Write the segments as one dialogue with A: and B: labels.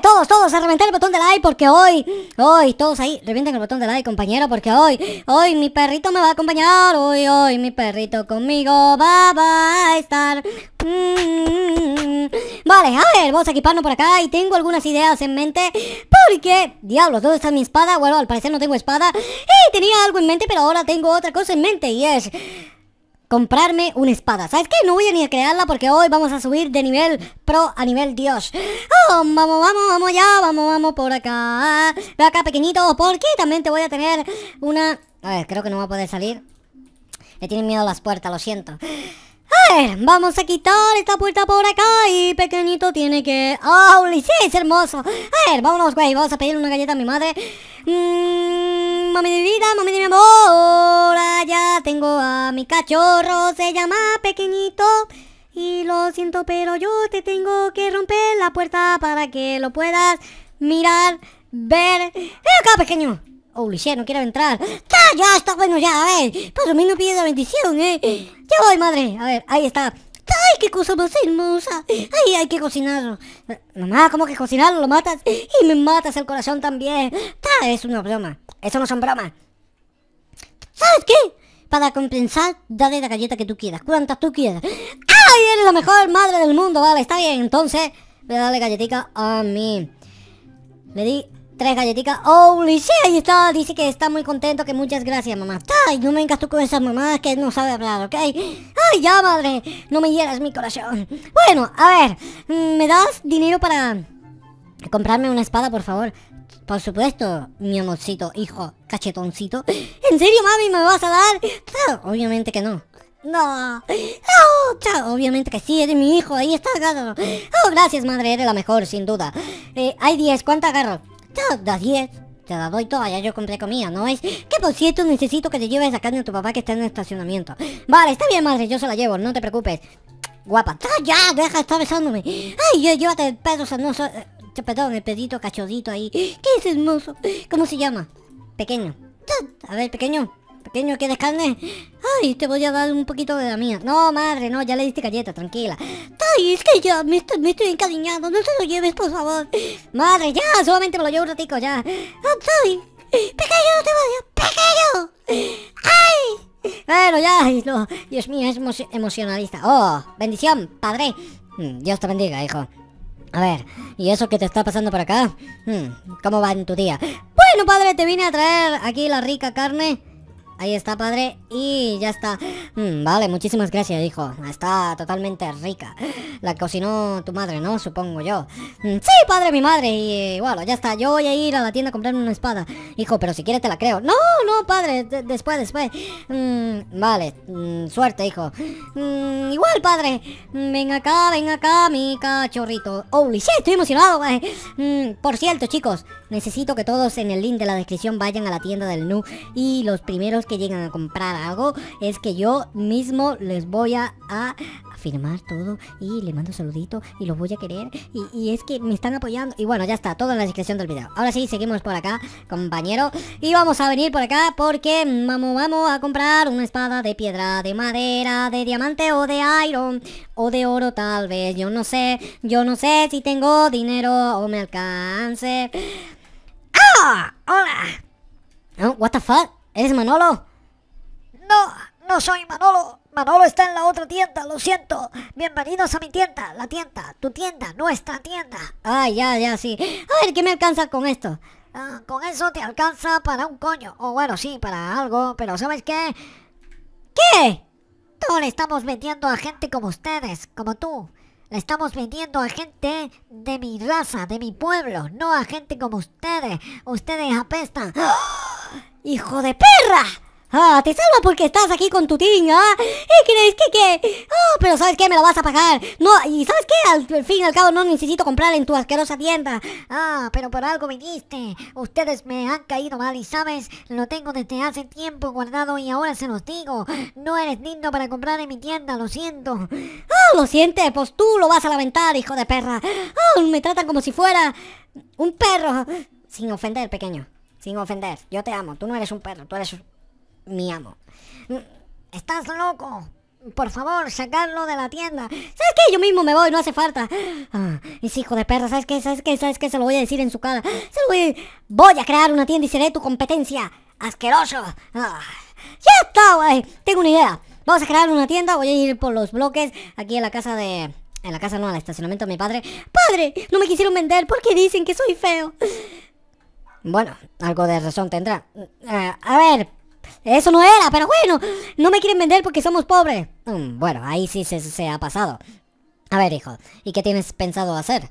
A: todos, todos, a reventar el botón de like porque hoy, hoy, todos ahí, revienten el botón de like, compañero, porque hoy, hoy mi perrito me va a acompañar, hoy, hoy mi perrito conmigo va, a estar. Mm. Vale, a ver, vamos a equiparnos por acá y tengo algunas ideas en mente porque, diablos, ¿dónde está mi espada? Bueno, al parecer no tengo espada y tenía algo en mente, pero ahora tengo otra cosa en mente y es comprarme una espada. ¿Sabes qué? No voy a ni a crearla porque hoy vamos a subir de nivel pro a nivel dios. Oh, vamos, vamos, vamos ya, vamos, vamos por acá. Ve acá pequeñito porque también te voy a tener una... A ver, creo que no va a poder salir. Le tienen miedo las puertas, lo siento. A ver, vamos a quitar esta puerta por acá y pequeñito tiene que... sí, es hermoso! A ver, vámonos, güey, vamos a pedir una galleta a mi madre. Mmm, mami de vida, mami de mi amor, ya tengo a mi cachorro, se llama pequeñito. Y lo siento, pero yo te tengo que romper la puerta para que lo puedas mirar, ver... ¡Eh, acá, pequeño! ¡Oh, no quiero entrar. ¡Ya, Ya está bueno, ya, a ver. Por lo menos pide la bendición, eh. Ya voy, madre. A ver, ahí está. ¡Ay, qué cosa más hermosa! ¡Ay, hay que cocinarlo! Mamá, ¿cómo que cocinarlo? Lo matas y me matas el corazón también. Es una broma. Eso no son bromas. ¿Sabes qué? Para compensar, dale la galleta que tú quieras. ¿Cuántas tú quieras? ¡Ay, eres la mejor madre del mundo! Vale, está bien. Entonces, voy a darle galletica a mí. Le di Tres galletitas. Oh, shit! Ahí está. Dice que está muy contento, que muchas gracias, mamá. Ay, no me vengas tú con esas mamás que no sabe hablar, ¿ok? Ay, ya, madre. No me hieras mi corazón. Bueno, a ver. ¿Me das dinero para comprarme una espada, por favor? Por supuesto, mi amorcito, hijo, cachetoncito. ¿En serio, mami, me vas a dar? Obviamente que no. No. Obviamente que sí, eres mi hijo. Ahí está, agarro. Oh, gracias, madre. Eres la mejor, sin duda. Eh, hay 10. ¿Cuánta agarro? Da 10, te la doy toda, ya yo compré comida, ¿no es? Que por cierto, necesito que te lleves la carne a tu papá que está en el estacionamiento. Vale, está bien, madre, yo se la llevo, no te preocupes. Guapa, ¡Ah, ya, deja Está besándome. Ay, yo, llévate el pedo sanoso, eh, perdón, el pedito cachodito ahí, qué es hermoso. ¿Cómo se llama? Pequeño. A ver, pequeño, Pequeño, ¿quieres carne? Ay, te voy a dar un poquito de la mía. No, madre, no, ya le diste galleta, tranquila. Ay, es que ya me estoy, me no se lo lleves, por favor. Madre, ya, solamente me lo llevo un ratico, ya. Ah, ay, pequeño, te voy a... pequeño. Ay. Bueno, ya, no. Dios mío, es emocionalista. Oh, bendición, padre. Mm, Dios te bendiga, hijo. A ver, ¿y eso que te está pasando por acá? Mm, ¿Cómo va en tu día? Bueno, padre, te vine a traer aquí la rica carne Ahí está, padre. Y ya está. Mm, vale, muchísimas gracias, hijo. Está totalmente rica. La cocinó tu madre, ¿no? Supongo yo. Mm, sí, padre, mi madre. Y eh, bueno, ya está. Yo voy a ir a la tienda a comprarme una espada. Hijo, pero si quieres te la creo. No, no, padre. después, después. Mm, vale. suerte, hijo. igual, padre. ven acá, ven acá, mi cachorrito. Holy shit, estoy emocionado. Eh. por cierto, chicos. Necesito que todos en el link de la descripción vayan a la tienda del Nu. Y los primeros que llegan a comprar algo es que yo mismo les voy a, a firmar todo y le mando un saludito y los voy a querer y, es que me están apoyando y bueno ya está todo en la descripción del video ahora sí seguimos por acá compañero y vamos a venir por acá porque vamos vamos a comprar una espada de piedra de madera de diamante o de iron o de oro tal vez yo no sé yo no sé si tengo dinero o me alcance ah hola oh, what the fuck ¿Eres Manolo? No, no soy Manolo. Manolo está en la otra tienda, lo siento. Bienvenidos a mi tienda, la tienda, tu tienda, nuestra tienda. Ah, ya, ya, sí. A ver, ¿qué me alcanza con esto? Ah, con eso te alcanza para un coño. O bueno, sí, para algo, pero ¿sabes qué? ¿Qué? No le estamos vendiendo a gente como ustedes, como tú. Le estamos vendiendo a gente de mi raza, de mi pueblo, no a gente como ustedes. Ustedes apestan. ¡Oh! ¡Hijo de perra! Ah, te salvo porque estás aquí con tu tinga. ¿ah? ¿Y crees que qué? Ah, pero ¿sabes qué? Me lo vas a pagar. No, y ¿sabes qué? Al, fin y al cabo no necesito comprar en tu asquerosa tienda. Ah, pero por algo viniste. Ustedes me han caído mal y ¿sabes? Lo tengo desde hace tiempo guardado y ahora se los digo. No eres digno para comprar en mi tienda, lo siento. Ah, lo siente, pues tú lo vas a lamentar, hijo de perra. Ah, me tratan como si fuera un perro. Sin ofender, pequeño sin ofender. Yo te amo, tú no eres un perro, tú eres mi amo. Mm, ¡Estás loco! Por favor, sacarlo de la tienda. ¿Sabes qué? Yo mismo me voy, no hace falta. Ah, Ese hijo de perra, ¿sabes qué? ¿Sabes qué? ¿Sabes qué? Se lo voy a decir en su cara. Se lo voy a... Voy a crear una tienda y seré tu competencia. Asqueroso. Ah, ya está, güey. Tengo una idea. Vamos a crear una tienda. Voy a ir por los bloques aquí en la casa de... En la casa no, al estacionamiento de mi padre. Padre, no me quisieron vender porque dicen que soy feo. Bueno, algo de razón tendrá. Eh, a ver, eso no era, pero bueno, no me quieren vender porque somos pobres. Mm, bueno, ahí sí se ha pasado. A ver, hijo, ¿y qué tienes pensado hacer?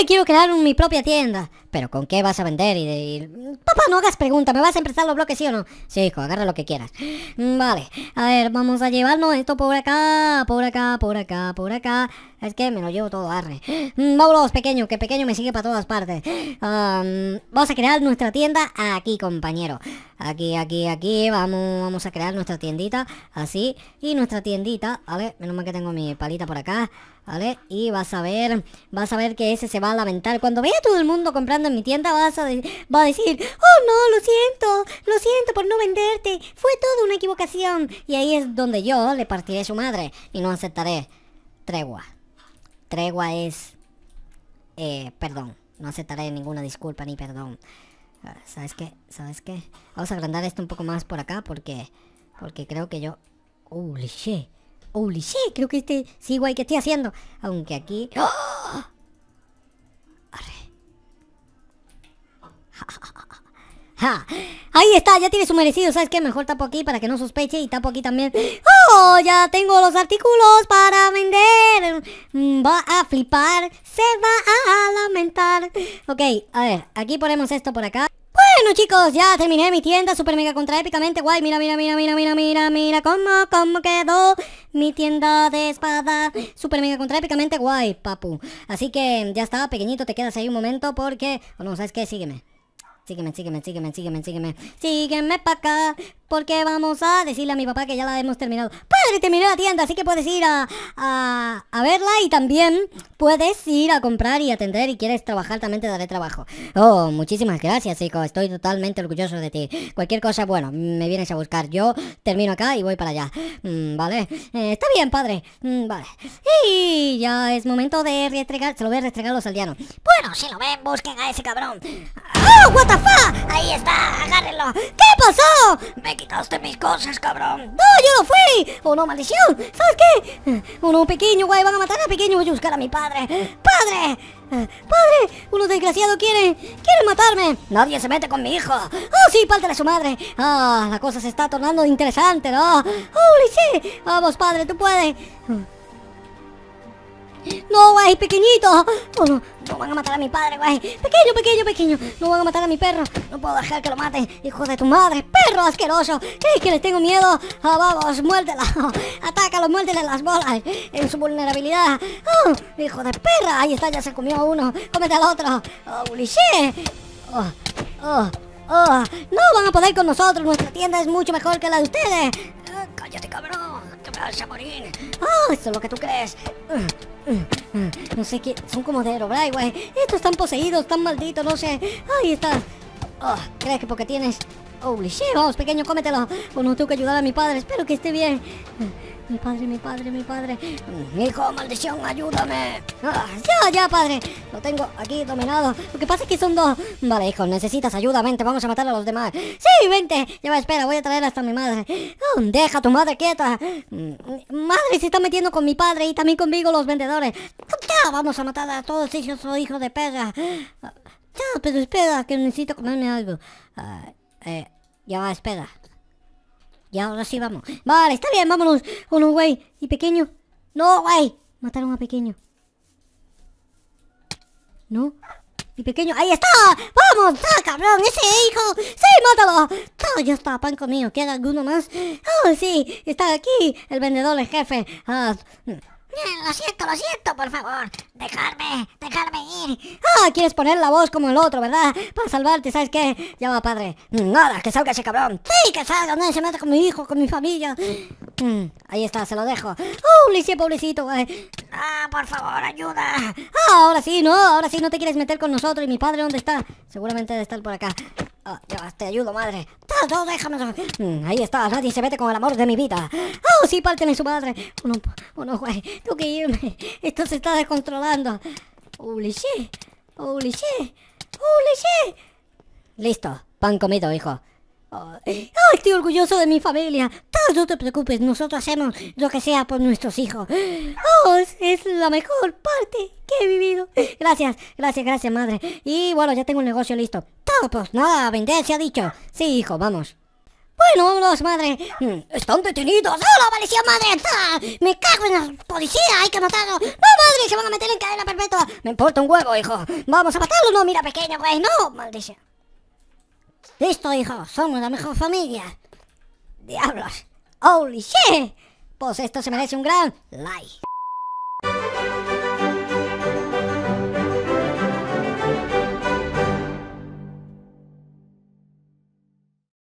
A: Eh, quiero crear mi propia tienda. ¿Pero con qué vas a vender? Y, ir. Papá, no hagas pregunta. ¿me vas a empezar los bloques, sí o no? Sí, hijo, agarra lo que quieras. Mm, vale, a ver, vamos a llevarnos esto por acá, por acá, por acá, por acá. Es que me lo llevo todo arre. Mm, vámonos, pequeño, que pequeño me sigue para todas partes. vamos a crear nuestra tienda aquí, compañero. Aquí, aquí, aquí, vamos, vamos a crear nuestra tiendita, así. Y nuestra tiendita, a ver, menos mal que tengo mi palita por acá. ¿vale? Y vas a ver, vas a ver que ese se va a lamentar. Cuando vea a todo el mundo comprando en mi tienda, vas a va a decir, oh no, lo siento, lo siento por no venderte, fue todo una equivocación. Y ahí es donde yo le partiré su madre y no aceptaré tregua. Tregua es, eh, perdón, no aceptaré ninguna disculpa ni perdón. Ah, ¿Sabes qué? ¿Sabes qué? Vamos a agrandar esto un poco más por acá porque, porque creo que yo... Uy, ¡uh, shit. Holy shit, creo que este sí, guay, que estoy haciendo. Aunque aquí... ¡Oh! Ahí está, ya tiene su merecido, ¿sabes qué? Mejor tapo aquí para que no sospeche y tapo aquí también. ¡Oh! Ya tengo los artículos para vender. Mm, va a flipar, se va a lamentar. Ok, a ver, aquí ponemos esto por acá. Bueno chicos, ya terminé mi tienda super mega contra épicamente guay Mira, mira, mira, mira, mira, mira, mira cómo, cómo quedó mi tienda de espada super mega contra guay, papu Así que ya estaba pequeñito, te quedas ahí un momento porque... O oh, no, ¿sabes qué? Sígueme Sígueme, sígueme, sígueme, sígueme, sígueme Sígueme para acá porque vamos a decirle a mi papá que ya la hemos terminado madre, terminé la tienda, así que puedes ir a, a, verla y también puedes ir a comprar y atender y quieres trabajar, también te daré trabajo. Oh, muchísimas gracias, chico, estoy totalmente orgulloso de ti. Cualquier cosa, bueno, me vienes a buscar. Yo termino acá y voy para allá. Mm, vale, eh, está bien, padre. Mm, vale. Y ya es momento de restregar, se lo voy a restregar a los aldeanos. Bueno, si lo ven, busquen a ese cabrón. ¡Oh, what the fuck! Ahí está, agárrenlo. ¿Qué pasó? Me quitaste mis cosas, cabrón. ¡No, yo no fui! no, maldición! ¿Sabes qué? Eh, uno pequeño, guay! ¡Van a matar a pequeño! ¡Voy a buscar a mi padre! ¡Padre! Eh, ¡Padre! ¡Uno desgraciado quiere... quiere matarme! ¡Nadie se mete con mi hijo! ¡Oh, sí! ¡Páltale a su madre! ¡Ah! la cosa se está tornando interesante, ¿no? ¡Holy shit! ¡Vamos, padre! ¡Tú puedes! No, guay, pequeñito. Oh, no, van a matar a mi padre, güey. Pequeño, pequeño, pequeño. No van a matar a mi perro. No puedo dejar que lo maten. Hijo de tu madre, perro asqueroso. Es que les tengo miedo. Oh, vamos, muérdela. atácalo, muérdele las bolas. En su vulnerabilidad. Oh, hijo de perra. Ahí está, ya se comió uno. Cómete al otro. Oh, oh, No van a poder con nosotros. Nuestra tienda es mucho mejor que la de ustedes. Ah, cállate, cabrón. ¡Ah, es lo que tú crees. No sé qué. Son como de Herobrine, güey. Estos están poseídos, están malditos, no sé. Ahí está. Ah, ¿Crees que porque tienes Oh, shit, vamos, pequeño, cómetelo. Bueno, tengo que ayudar a mi padre, espero que esté bien. Mi padre, mi padre, mi padre. Hijo, maldición, ayúdame. Ah, ya, ya, padre. Lo tengo aquí dominado. Lo que pasa es que son dos. Vale, hijo, necesitas ayuda. Vente, vamos a matar a los demás. Sí, vente. Ya espera, voy a traer hasta mi madre. Oh, deja tu madre quieta. Mm, madre se está metiendo con mi padre y también conmigo los vendedores. Ya, vamos a matar a todos ellos, oh, hijos de perra. Ya, pero espera, que necesito comerme algo. Ah, eh, ya va, espera. Ya, ahora sí vamos. Vale, está bien, vámonos. Con un güey. ¿Y pequeño? No, güey. Mataron a pequeño. ¿No? Y pequeño, ahí está. Vamos, ¡Ah, cabrón, ese hijo. Sí, mátalo. ¡Todo ya está, pan comido. ¿Queda alguno más? Oh, sí, está aquí el vendedor, el jefe. Ah, mm. Lo siento, lo siento, por favor. Dejarme, dejarme ir. Ah, quieres poner la voz como el otro, ¿verdad? Para salvarte, ¿sabes qué? va, padre. Nada, que salga ese cabrón. Sí, que salga, no se mete con mi hijo, con mi familia. Mm, ahí está, se lo dejo. ¡Oh, le pobrecito, ¡Ah, por favor, ayuda! Ah, ahora sí, no, ahora sí, no te quieres meter con nosotros. ¿Y mi padre dónde está? Seguramente debe estar por acá. Ah, te ayudo, madre. déjame. Mm, ahí está, nadie se mete con el amor de mi vida. ¡Oh, sí, parten en su madre! Uno, uno, güey. Tengo que irme. Esto se está descontrolando. ¡Holy shit! ¡Holy Listo, pan comido, hijo. Ay, estoy orgulloso de mi familia. no te preocupes, nosotros hacemos lo que sea por nuestros hijos. Oh, es la mejor parte que he vivido. Gracias, gracias, gracias, madre. Y bueno, ya tengo el negocio listo. Todo, pues nada, vender se ha dicho. Sí, hijo, vamos. Bueno, vámonos, madre. Mm, están detenidos. ¡Hola, ¡Ah, maldición, madre! ¡Ah! ¡Me cago en la policía! ¡Hay que matarlo! ¡No, madre! ¡Se van a meter en cadena perpetua! Me importa un huevo, hijo. Vamos a matarlo! No, mira, pequeño, güey. No, maldición. Listo, hijo, somos la mejor familia. Diablos. Holy shit. Pues esto se merece un gran like.